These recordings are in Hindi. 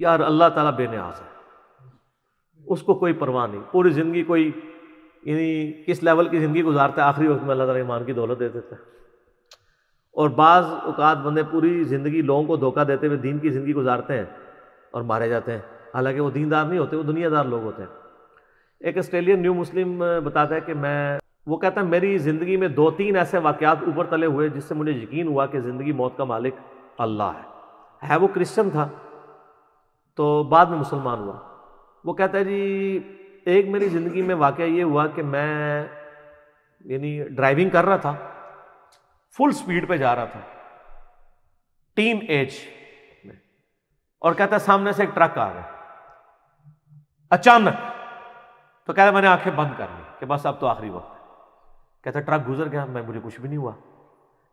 यार अल्लाह ताला बेनियाज है उसको कोई परवाह नहीं पूरी ज़िंदगी कोई यानी किस लेवल की ज़िंदगी गुजारता है आखिरी वक्त में अल्लाह ताला ईमान की दौलत दे देता है और बाज़ अवत बंदे पूरी ज़िंदगी लोगों को धोखा देते हुए दीन की ज़िंदगी गुजारते हैं और मारे जाते हैं हालांकि वो दीनदार नहीं होते वो दुनियादार लोग होते हैं एक ऑस्ट्रेलियन न्यू मुस्लिम बताता है कि मैं वो कहता है मेरी ज़िंदगी में दो तीन ऐसे वाक़ात ऊपर तले हुए जिससे मुझे यकीन हुआ कि ज़िंदगी मौत का मालिक अल्लाह है है वो क्रिश्चन था तो बाद में मुसलमान हुआ वो कहता है जी एक मेरी ज़िंदगी में वाक़ ये हुआ कि मैं यानी ड्राइविंग कर रहा था फुल स्पीड पे जा रहा था टीन एज में और कहता है सामने से एक ट्रक आ गया अचानक तो कहता मैंने आंखें बंद कर ली कि बस अब तो आखिरी वक्त कहता ट्रक गुजर गया मैं मुझे कुछ भी नहीं हुआ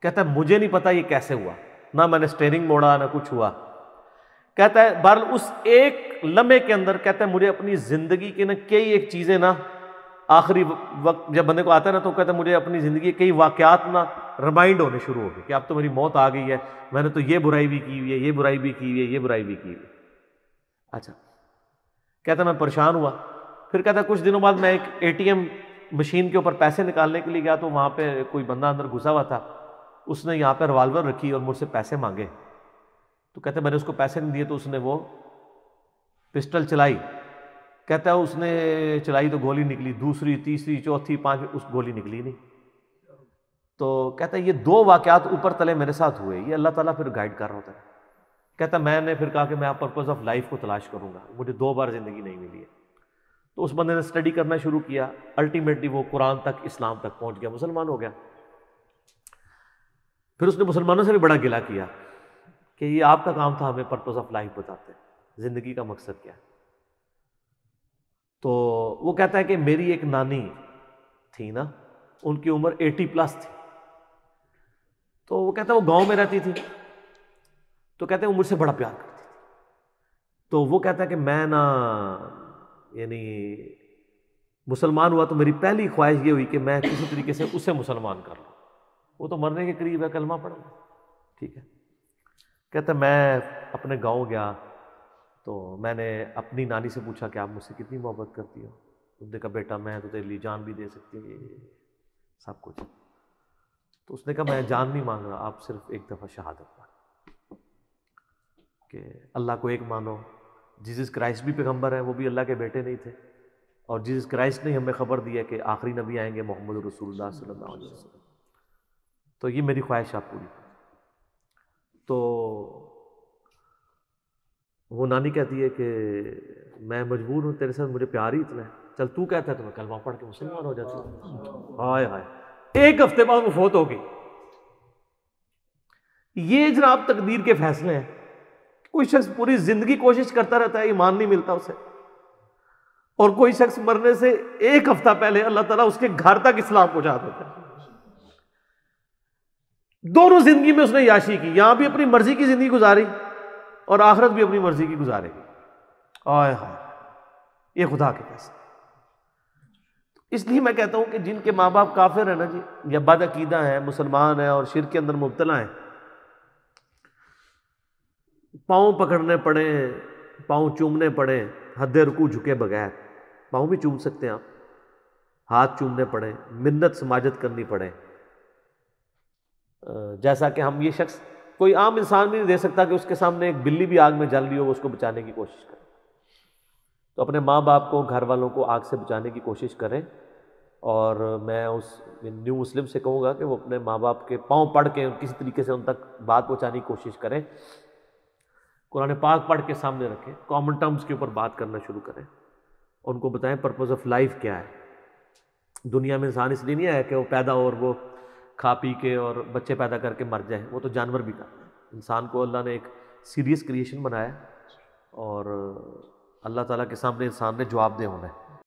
कहता मुझे नहीं पता ये कैसे हुआ ना मैंने स्टेयरिंग मोड़ा ना कुछ हुआ कहता है बहरल उस एक लम्हे के अंदर कहता है मुझे अपनी ज़िंदगी की ना कई एक चीज़ें ना आखिरी वक्त जब बंदे को आता है ना तो कहता है मुझे अपनी ज़िंदगी के कई वाक़ात ना रिमाइंड होने शुरू हो गए कि अब तो मेरी मौत आ गई है मैंने तो ये बुराई भी की हुई है ये बुराई भी की हुई है ये बुराई भी की हुई अच्छा कहता मैं परेशान हुआ फिर कहता कुछ दिनों बाद मैं एक ए मशीन के ऊपर पैसे निकालने के लिए गया तो वहां पर कोई बंदा अंदर घुसा हुआ था उसने यहाँ पे रिवाल्वर रखी और मुझसे पैसे मांगे तो कहते मैंने उसको पैसे नहीं दिए तो उसने वो पिस्टल चलाई कहता है उसने चलाई तो गोली निकली दूसरी तीसरी चौथी पांचवी उस गोली निकली नहीं तो कहता है ये दो वाक्यात ऊपर तले मेरे साथ हुए ये अल्लाह ताला फिर गाइड कर रहा होता है कहता मैंने फिर कहा कि मैं पर्पज़ ऑफ लाइफ को तलाश करूंगा मुझे दो बार ज़िंदगी नहीं मिली है तो उस बंदे ने स्टडी करना शुरू किया अल्टीमेटली वो कुरान तक इस्लाम तक पहुँच गया मुसलमान हो गया फिर उसने मुसलमानों से भी बड़ा गिला किया कि ये आपका काम था हमें पर्पज़ ऑफ लाइफ बताते ज़िंदगी का मकसद क्या है तो वो कहता है कि मेरी एक नानी थी ना उनकी उम्र 80 प्लस थी तो वो कहता है वो गांव में रहती थी तो कहते हैं वो मुझसे बड़ा प्यार करती थी तो वो कहता है कि मैं ना यानी मुसलमान हुआ तो मेरी पहली ख्वाहिश ये हुई कि मैं किसी तरीके से उसे मुसलमान कर लूँ वो तो मरने के करीब है कलमा पड़ा ठीक है कहता मैं अपने गांव गया तो मैंने अपनी नानी से पूछा कि आप मुझसे कितनी मोहब्बत करती हो उसने कहा बेटा मैं तो तेरे लिए जान भी दे सकती हूँ सब कुछ तो उसने कहा मैं जान नहीं मांग रहा आप सिर्फ एक दफ़ा शहादत मांग कि अल्लाह को एक मानो जीसस क्राइस्ट भी पैगम्बर हैं वो भी अल्लाह के बेटे नहीं थे और जीसस क्राइस्ट ने हमें खबर दी है कि आखिरी नबी आएंगे मोहम्मद रसूलुल्लाह सल्लल्लाहु अलैहि वसल्लम तो ये मेरी ख्वाहिश आप पूरी तो वो नानी कहती है कि मैं मजबूर हूँ तेरे साथ मुझे प्यार ही इतना है चल तू कहता है तो मैं कलमा पढ़ के मुसलमान हो जाती हाय हाय एक हफ्ते बाद वो फोत हो गई ये जनाब तकदीर के फैसले हैं कोई शख्स पूरी जिंदगी कोशिश करता रहता है ईमान नहीं मिलता उसे और कोई शख्स मरने से एक हफ्ता पहले अल्लाह ताला उसके घर तक इस्लाम पहुंचा देता है दोनों जिंदगी में उसने याशी की यहां भी अपनी मर्जी की जिंदगी गुजारी और आखिरत भी अपनी मर्जी की गुजारी आय हाय ये खुदा के पैसे इसलिए मैं कहता हूं कि जिनके माँ बाप काफिर है ना जी या बदअकीदा है मुसलमान है और शिर के अंदर मुबतला है पाँव पकड़ने पड़े पाओ चूमने पड़े हद रुकू झुके बगैर पाँव भी चूम सकते हैं आप हाथ चूमने पड़े मिन्नत समाजत करनी पड़े जैसा कि हम ये शख्स कोई आम इंसान भी नहीं दे सकता कि उसके सामने एक बिल्ली भी आग में जल रही हो उसको बचाने की कोशिश करें तो अपने माँ बाप को घर वालों को आग से बचाने की कोशिश करें और मैं उस न्यू मुस्लिम से कहूँगा कि वो अपने माँ बाप के पाँव पढ़ के किसी तरीके से उन तक बात पहुँचाने की कोशिश करें कुरान पाक पढ़ के सामने रखें कॉमन टर्म्स के ऊपर बात करना शुरू करें उनको बताएं पर्पज़ ऑफ लाइफ क्या है दुनिया में इंसान इसलिए नहीं आया कि वो पैदा हो और वो खा पी के और बच्चे पैदा करके मर जाए वो तो जानवर भी था इंसान को अल्लाह ने एक सीरियस क्रिएशन बनाया और अल्लाह ताला के सामने इंसान ने दे होना है